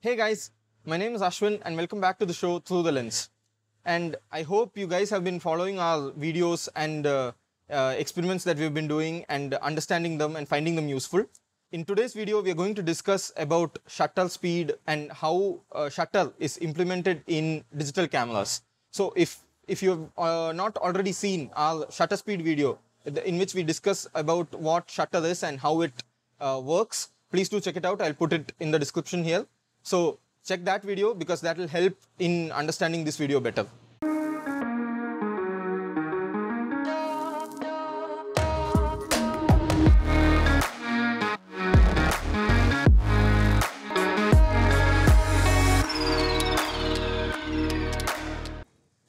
Hey guys, my name is Ashwin and welcome back to the show Through the Lens. And I hope you guys have been following our videos and uh, uh, experiments that we've been doing and understanding them and finding them useful. In today's video, we are going to discuss about shutter speed and how uh, shutter is implemented in digital cameras. So if, if you have uh, not already seen our shutter speed video in which we discuss about what shutter is and how it uh, works, please do check it out. I'll put it in the description here. So check that video because that will help in understanding this video better.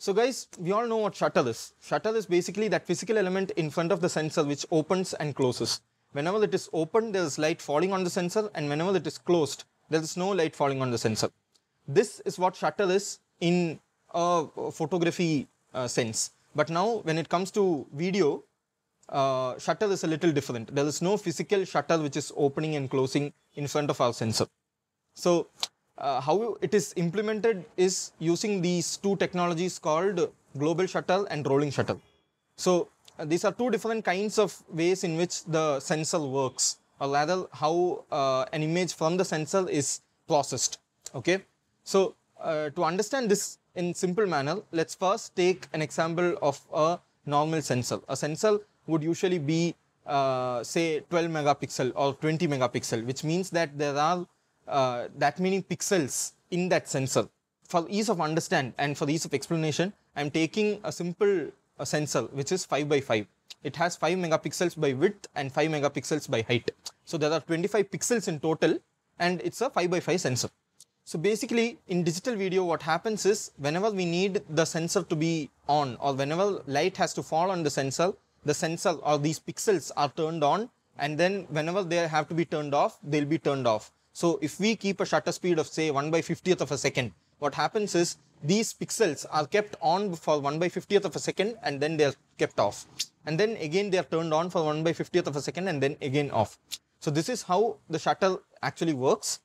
So guys, we all know what shutter is. Shutter is basically that physical element in front of the sensor which opens and closes. Whenever it is open, there is light falling on the sensor and whenever it is closed, there is no light falling on the sensor. This is what shutter is in a photography uh, sense. But now when it comes to video, uh, shutter is a little different. There is no physical shutter which is opening and closing in front of our sensor. So uh, how it is implemented is using these two technologies called global shutter and rolling shutter. So uh, these are two different kinds of ways in which the sensor works or rather how uh, an image from the sensor is processed. Okay, so uh, to understand this in simple manner, let's first take an example of a normal sensor. A sensor would usually be uh, say 12 megapixel or 20 megapixel, which means that there are uh, that many pixels in that sensor. For ease of understand and for ease of explanation, I'm taking a simple sensor which is 5 by 5 it has 5 megapixels by width and 5 megapixels by height. So there are 25 pixels in total and it's a 5 by 5 sensor. So basically in digital video what happens is whenever we need the sensor to be on or whenever light has to fall on the sensor, the sensor or these pixels are turned on and then whenever they have to be turned off, they'll be turned off. So if we keep a shutter speed of say 1 by 50th of a second, what happens is these pixels are kept on for 1 by 50th of a second and then they're kept off. And then again they're turned on for 1 by 50th of a second and then again off. So this is how the shutter actually works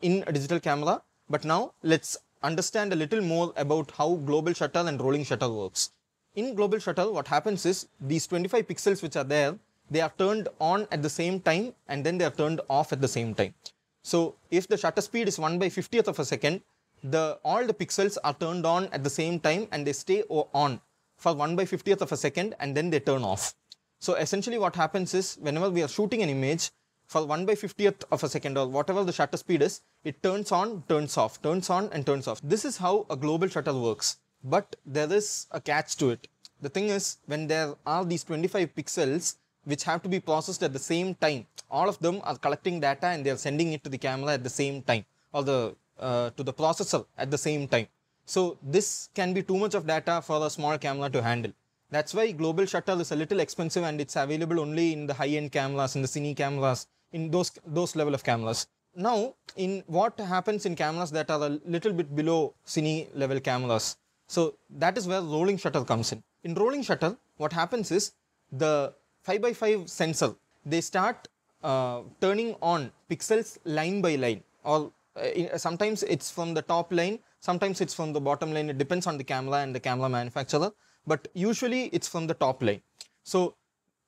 in a digital camera. But now let's understand a little more about how global shutter and rolling shutter works. In global shutter, what happens is these 25 pixels which are there, they are turned on at the same time and then they are turned off at the same time. So if the shutter speed is 1 by 50th of a second, the all the pixels are turned on at the same time and they stay on for 1 by 50th of a second and then they turn off. So essentially what happens is whenever we are shooting an image, for 1 by 50th of a second or whatever the shutter speed is, it turns on, turns off, turns on and turns off. This is how a global shutter works. But there is a catch to it. The thing is, when there are these 25 pixels which have to be processed at the same time, all of them are collecting data and they are sending it to the camera at the same time or the uh, to the processor at the same time. So this can be too much of data for a small camera to handle. That's why global shutter is a little expensive and it's available only in the high-end cameras, in the cine cameras, in those those level of cameras. Now, in what happens in cameras that are a little bit below cine level cameras. So that is where rolling shutter comes in. In rolling shutter, what happens is the 5x5 sensor, they start uh, turning on pixels line by line or uh, sometimes it's from the top line, sometimes it's from the bottom line. It depends on the camera and the camera manufacturer but usually it's from the top line. So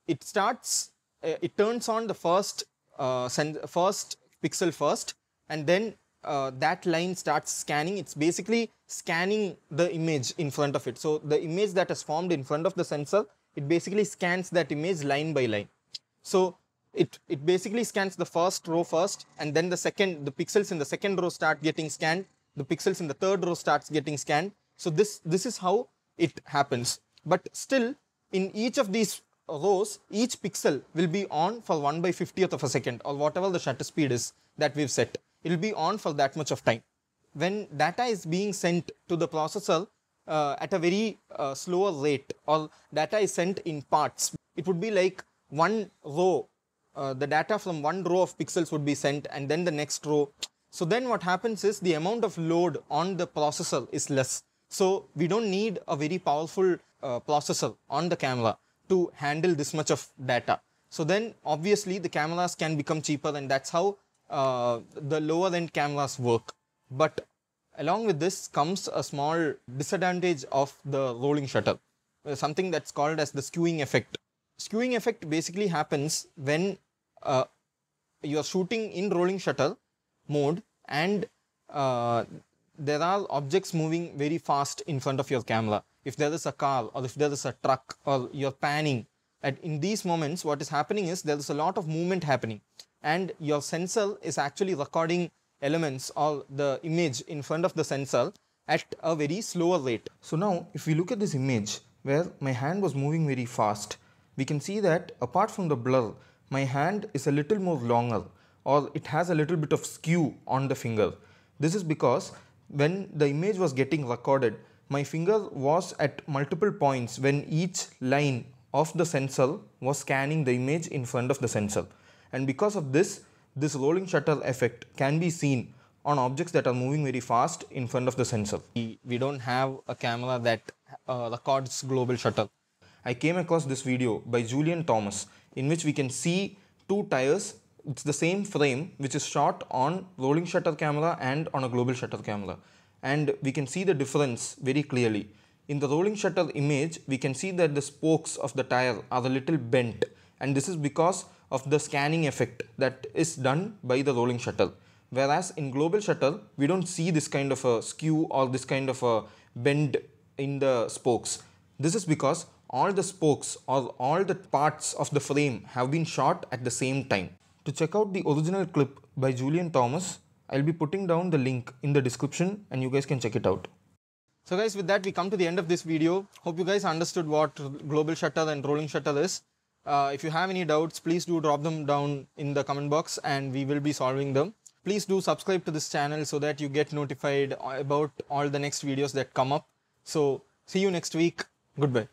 it starts, uh, it turns on the first uh, first pixel first, and then uh, that line starts scanning. It's basically scanning the image in front of it. So the image that is formed in front of the sensor, it basically scans that image line by line. So it, it basically scans the first row first, and then the second, the pixels in the second row start getting scanned, the pixels in the third row starts getting scanned. So this, this is how it happens. But still, in each of these rows, each pixel will be on for 1 by 50th of a second or whatever the shutter speed is that we've set. It will be on for that much of time. When data is being sent to the processor uh, at a very uh, slower rate or data is sent in parts, it would be like one row, uh, the data from one row of pixels would be sent and then the next row. So then what happens is the amount of load on the processor is less. So we don't need a very powerful uh, processor on the camera to handle this much of data. So then obviously the cameras can become cheaper and that's how uh, the lower end cameras work. But along with this comes a small disadvantage of the rolling shutter, uh, something that's called as the skewing effect. Skewing effect basically happens when uh, you are shooting in rolling shutter mode and uh, there are objects moving very fast in front of your camera. If there is a car or if there is a truck or you're panning, at in these moments, what is happening is there is a lot of movement happening and your sensor is actually recording elements or the image in front of the sensor at a very slower rate. So now if we look at this image where my hand was moving very fast, we can see that apart from the blur, my hand is a little more longer or it has a little bit of skew on the finger. This is because when the image was getting recorded, my finger was at multiple points when each line of the sensor was scanning the image in front of the sensor. And because of this, this rolling shutter effect can be seen on objects that are moving very fast in front of the sensor. We don't have a camera that uh, records global shutter. I came across this video by Julian Thomas in which we can see two tires it's the same frame which is shot on rolling shutter camera and on a global shutter camera. And we can see the difference very clearly. In the rolling shutter image, we can see that the spokes of the tire are a little bent. And this is because of the scanning effect that is done by the rolling shutter. Whereas in global shutter, we don't see this kind of a skew or this kind of a bend in the spokes. This is because all the spokes or all the parts of the frame have been shot at the same time. To check out the original clip by Julian Thomas, I'll be putting down the link in the description and you guys can check it out. So guys, with that we come to the end of this video. Hope you guys understood what global shutter and rolling shutter is. Uh, if you have any doubts, please do drop them down in the comment box and we will be solving them. Please do subscribe to this channel so that you get notified about all the next videos that come up. So see you next week. Goodbye.